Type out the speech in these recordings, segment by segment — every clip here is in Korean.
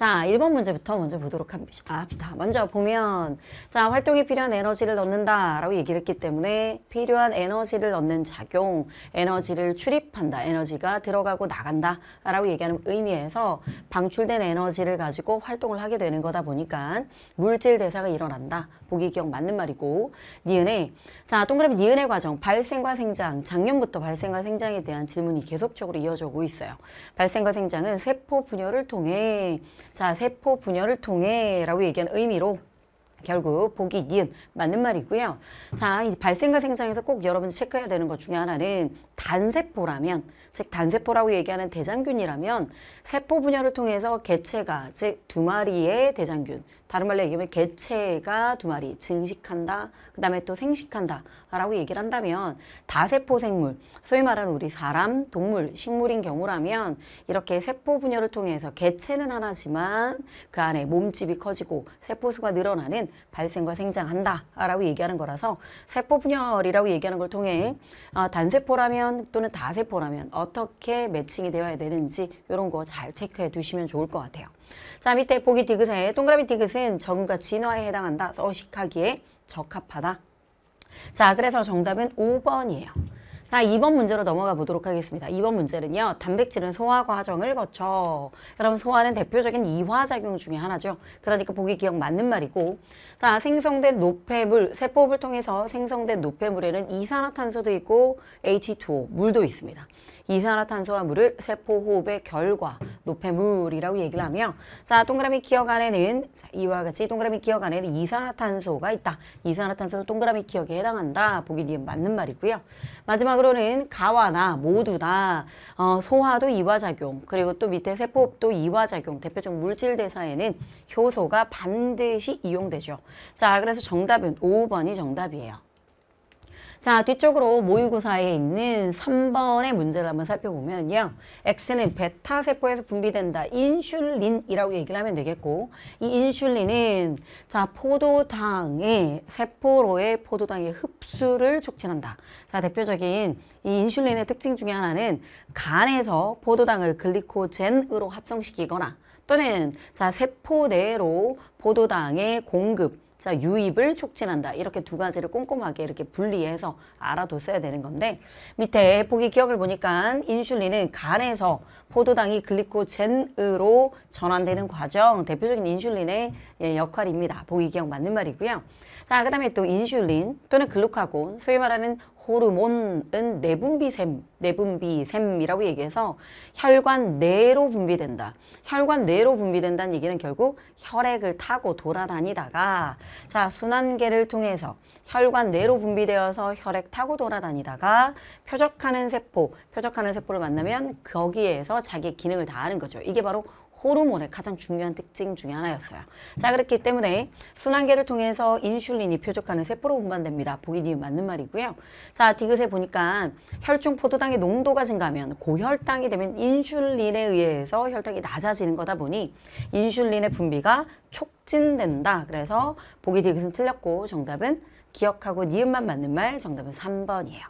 자, 1번 문제부터 먼저 보도록 합시다. 먼저 보면 자, 활동에 필요한 에너지를 넣는다 라고 얘기를 했기 때문에 필요한 에너지를 넣는 작용, 에너지를 출입한다, 에너지가 들어가고 나간다 라고 얘기하는 의미에서 방출된 에너지를 가지고 활동을 하게 되는 거다 보니까 물질 대사가 일어난다. 보기 기억 맞는 말이고 니은의 자, 동그라미 니은의 과정, 발생과 생장, 작년부터 발생과 생장에 대한 질문이 계속적으로 이어져 오고 있어요. 발생과 생장은 세포 분열을 통해 자 세포 분열을 통해라고 얘기한 의미로 결국 보기 니은 맞는 말이고요. 자, 이제 발생과 생장에서 꼭 여러분이 체크해야 되는 것 중에 하나는 단세포라면, 즉 단세포라고 얘기하는 대장균이라면 세포 분열을 통해서 개체가, 즉 두 마리의 대장균, 다른 말로 얘기하면 개체가 두 마리 증식한다, 그 다음에 또 생식한다 라고 얘기를 한다면 다세포 생물, 소위 말하는 우리 사람, 동물, 식물인 경우라면 이렇게 세포 분열을 통해서 개체는 하나지만 그 안에 몸집이 커지고 세포수가 늘어나는 발생과 생장한다라고 얘기하는 거라서 세포 분열이라고 얘기하는 걸 통해 어, 단세포라면 또는 다세포라면 어떻게 매칭이 되어야 되는지 이런 거 잘 체크해 두시면 좋을 것 같아요. 자 밑에 보기 디귿에 동그라미 디귿은 적응과 진화에 해당한다. 서식하기에 적합하다. 자 그래서 정답은 5번이에요. 자, 2번 문제로 넘어가 보도록 하겠습니다. 2번 문제는요. 단백질은 소화 과정을 거쳐. 여러분 소화는 대표적인 이화작용 중에 하나죠. 그러니까 보기 기억 맞는 말이고. 자, 생성된 노폐물, 세포를 통해서 생성된 노폐물에는 이산화탄소도 있고 H2O, 물도 있습니다. 이산화탄소와물을 세포호흡의 결과 노폐물이라고 얘기를 하며 자 동그라미 기억 안에는 이와 같이 동그라미 기억 안에는 이산화탄소가 있다. 이산화탄소는 동그라미 기억에 해당한다. 보기 니에 맞는 말이고요. 마지막으로는 가와나 모두다 어, 소화도 이화작용 그리고 또 밑에 세포흡도 이화작용 대표적 물질 대사에는 효소가 반드시 이용되죠. 자 그래서 정답은 5번이 정답이에요. 자, 뒤쪽으로 모의고사에 있는 3번의 문제를 한번 살펴보면요. X는 베타 세포에서 분비된다. 인슐린이라고 얘기를 하면 되겠고 이 인슐린은 자, 포도당의 세포로의 포도당의 흡수를 촉진한다. 자, 대표적인 이 인슐린의 특징 중에 하나는 간에서 포도당을 글리코젠으로 합성시키거나 또는 자, 세포 내로 포도당의 공급 자, 유입을 촉진한다. 이렇게 두 가지를 꼼꼼하게 이렇게 분리해서 알아뒀어야 되는 건데 밑에 보기 기억을 보니까 인슐린은 간에서 포도당이 글리코젠으로 전환되는 과정 대표적인 인슐린의 예, 역할입니다. 보기 기억 맞는 말이고요. 자, 그다음에 또 인슐린 또는 글루카곤 소위 말하는 호르몬은 내분비샘, 내분비샘이라고 얘기해서 혈관 내로 분비된다. 혈관 내로 분비된다는 얘기는 결국 혈액을 타고 돌아다니다가 자 순환계를 통해서 혈관 내로 분비되어서 혈액 타고 돌아다니다가 표적하는 세포, 표적하는 세포를 만나면 거기에서 자기 기능을 다하는 거죠. 이게 바로 호르몬의 가장 중요한 특징 중의 하나였어요. 자 그렇기 때문에 순환계를 통해서 인슐린이 표적하는 세포로 분반됩니다 보이니 맞는 말이고요. 자 디귿에 보니까 혈중 포도당의 농도가 증가하면 고혈당이 되면 인슐린에 의해서 혈당이 낮아지는 거다 보니 인슐린의 분비가 촉진된다. 그래서 보기 디귿은 틀렸고 정답은 기억하고 니은만 맞는 말 정답은 삼번이에요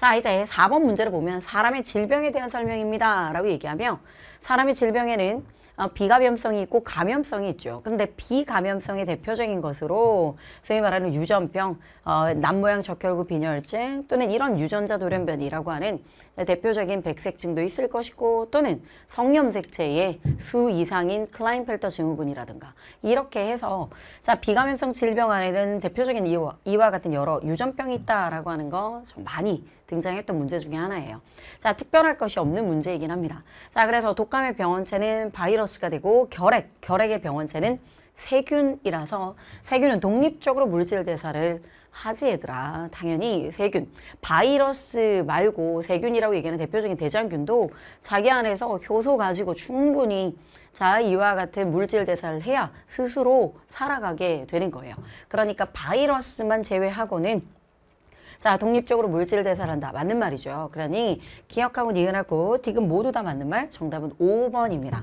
자 이제 4번 문제를 보면 사람의 질병에 대한 설명입니다 라고 얘기하며 사람의 질병에는 어, 비감염성이 있고 감염성이 있죠. 근데 비감염성의 대표적인 것으로 소위 말하는 유전병, 어, 남모양 적혈구 빈혈증 또는 이런 유전자 돌연변이라고 하는 대표적인 백색증도 있을 것이고 또는 성염색체의 수 이상인 클라인펠터 증후군이라든가 이렇게 해서 자 비감염성 질병 안에는 대표적인 이와, 이와 같은 여러 유전병이 있다라고 하는 거좀 많이 등장했던 문제 중에 하나예요. 자 특별할 것이 없는 문제이긴 합니다. 자 그래서 독감의 병원체는 바이러스 바이러스가 되고 결핵, 결핵의 병원체는 세균이라서 세균은 독립적으로 물질 대사를 하지 얘들아 당연히 세균 바이러스 말고 세균이라고 얘기하는 대표적인 대장균도 자기 안에서 효소 가지고 충분히 자 이와 같은 물질 대사를 해야 스스로 살아가게 되는 거예요 그러니까 바이러스만 제외하고는 자 독립적으로 물질 대사를 한다 맞는 말이죠 그러니 기억하고 니은하고 디귿 모두 다 맞는 말 정답은 오번입니다